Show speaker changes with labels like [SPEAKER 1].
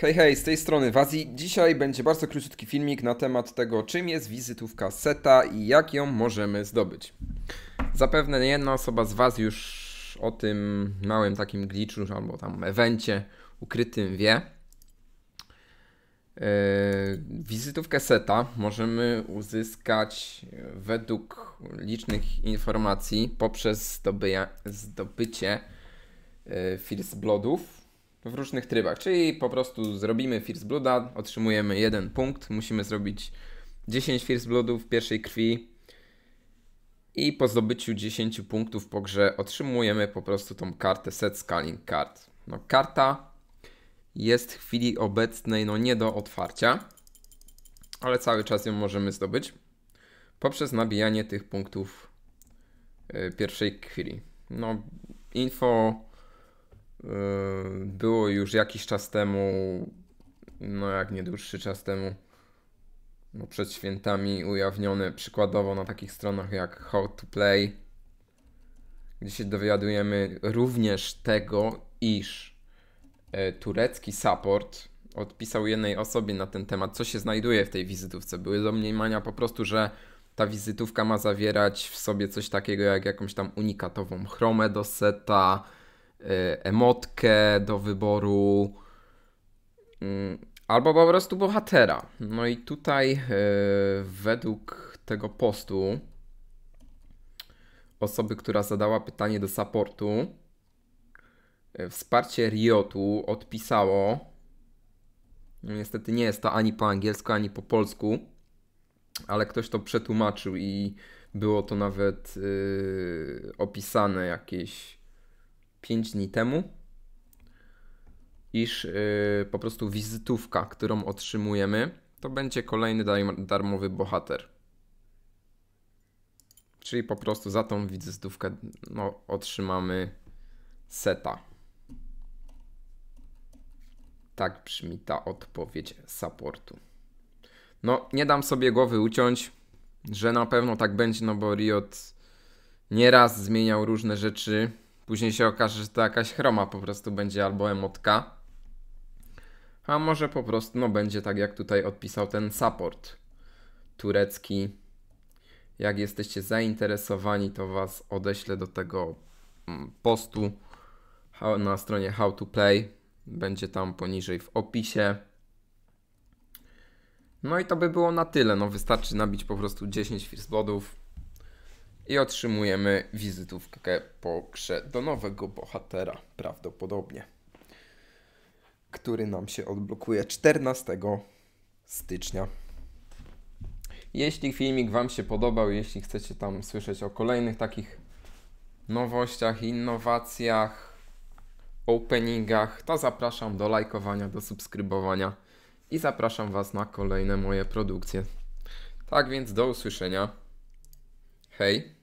[SPEAKER 1] Hej, hej, z tej strony Wazji. Dzisiaj będzie bardzo króciutki filmik na temat tego, czym jest wizytówka SETA i jak ją możemy zdobyć. Zapewne jedna osoba z Was już o tym małym takim glitchu albo tam evencie ukrytym wie. Yy, wizytówkę SETA możemy uzyskać według licznych informacji poprzez zdobycie, zdobycie yy, First Bloodów w różnych trybach, czyli po prostu zrobimy First Blooda, otrzymujemy jeden punkt, musimy zrobić 10 First Bloodów pierwszej krwi i po zdobyciu 10 punktów po grze otrzymujemy po prostu tą kartę Set Scaling Card. No, karta jest w chwili obecnej no, nie do otwarcia, ale cały czas ją możemy zdobyć poprzez nabijanie tych punktów y, pierwszej chwili. No, info y, było już jakiś czas temu, no jak nie dłuższy czas temu, no przed świętami ujawnione przykładowo na takich stronach jak How to Play, gdzie się dowiadujemy również tego, iż e, turecki support odpisał jednej osobie na ten temat, co się znajduje w tej wizytówce. Były domniemania po prostu, że ta wizytówka ma zawierać w sobie coś takiego jak jakąś tam unikatową chromę do seta, Y, emotkę do wyboru mm, albo po prostu bohatera. No i tutaj y, według tego postu osoby, która zadała pytanie do supportu, y, wsparcie Riotu odpisało. No niestety nie jest to ani po angielsku, ani po polsku, ale ktoś to przetłumaczył i było to nawet yy, opisane jakieś 5 dni temu, iż yy, po prostu wizytówka, którą otrzymujemy, to będzie kolejny darmowy bohater. Czyli po prostu za tą wizytówkę no, otrzymamy seta. Tak brzmi ta odpowiedź supportu. No, nie dam sobie głowy uciąć, że na pewno tak będzie, no bo Riot nieraz zmieniał różne rzeczy. Później się okaże, że to jakaś chroma po prostu będzie albo emotka. A może po prostu no, będzie tak jak tutaj odpisał ten support turecki. Jak jesteście zainteresowani, to was odeślę do tego mm, postu na stronie How to Play. Będzie tam poniżej w opisie. No i to by było na tyle. No wystarczy nabić po prostu 10 first i otrzymujemy wizytówkę po krze do nowego bohatera, prawdopodobnie, który nam się odblokuje 14 stycznia. Jeśli filmik Wam się podobał, jeśli chcecie tam słyszeć o kolejnych takich nowościach, innowacjach, openingach, to zapraszam do lajkowania, do subskrybowania i zapraszam Was na kolejne moje produkcje. Tak więc do usłyszenia. Hej!